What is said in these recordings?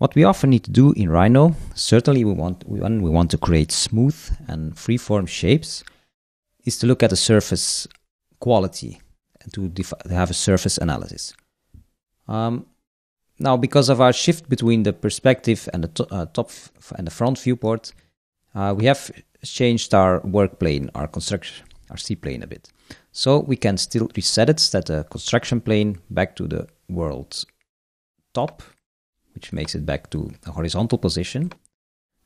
What we often need to do in Rhino, certainly we want, when we want to create smooth and freeform shapes, is to look at the surface quality and to, to have a surface analysis. Um, now, because of our shift between the perspective and the to uh, top and the front viewport, uh, we have changed our work plane, our construction, our C plane a bit. So we can still reset it set the construction plane back to the world top which makes it back to a horizontal position.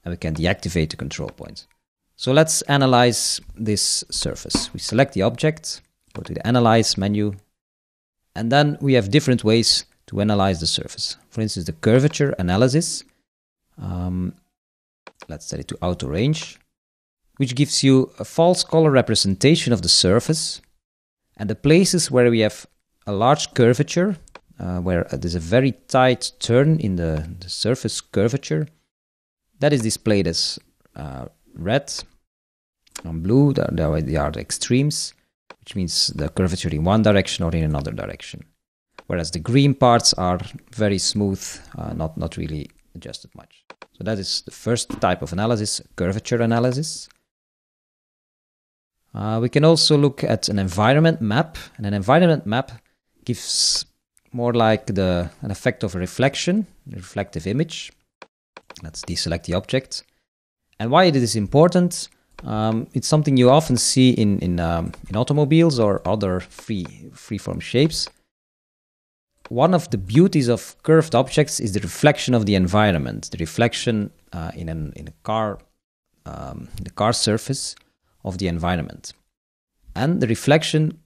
And we can deactivate the control point. So let's analyze this surface. We select the object, go to the Analyze menu, and then we have different ways to analyze the surface. For instance, the curvature analysis. Um, let's set it to auto range, which gives you a false color representation of the surface and the places where we have a large curvature uh, where uh, there's a very tight turn in the, the surface curvature. That is displayed as uh, red and blue, they are the extremes, which means the curvature in one direction or in another direction. Whereas the green parts are very smooth, uh, not, not really adjusted much. So that is the first type of analysis, curvature analysis. Uh, we can also look at an environment map, and an environment map gives more like the, an effect of reflection, reflective image. Let's deselect the object. And why it is important, um, it's something you often see in, in, um, in automobiles or other free, freeform shapes. One of the beauties of curved objects is the reflection of the environment, the reflection uh, in, an, in a car, um, the car surface of the environment. And the reflection,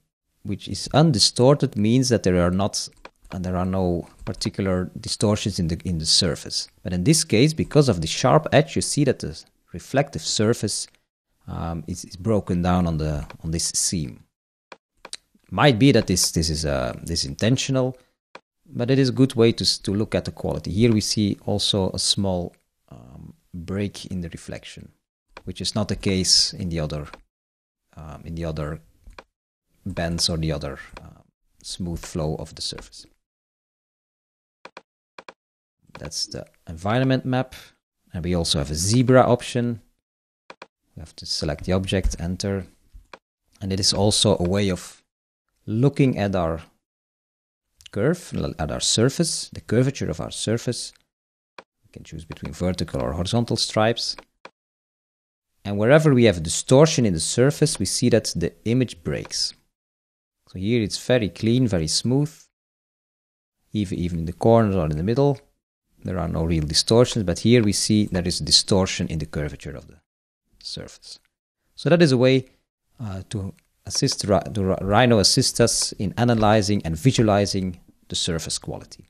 which is undistorted, means that there are not and there are no particular distortions in the in the surface. But in this case, because of the sharp edge, you see that the reflective surface um, is, is, broken down on the on this seam. Might be that this this is uh, this intentional, but it is a good way to to look at the quality. Here we see also a small um, break in the reflection, which is not the case in the other um, in the other bends or the other uh, smooth flow of the surface. That's the environment map. And we also have a zebra option. We have to select the object, enter. And it is also a way of looking at our curve, at our surface, the curvature of our surface. We can choose between vertical or horizontal stripes. And wherever we have distortion in the surface, we see that the image breaks. So here it's very clean, very smooth, even, even in the corners or in the middle there are no real distortions, but here we see there is distortion in the curvature of the surface. So that is a way uh, to assist, the Rhino assist us in analyzing and visualizing the surface quality.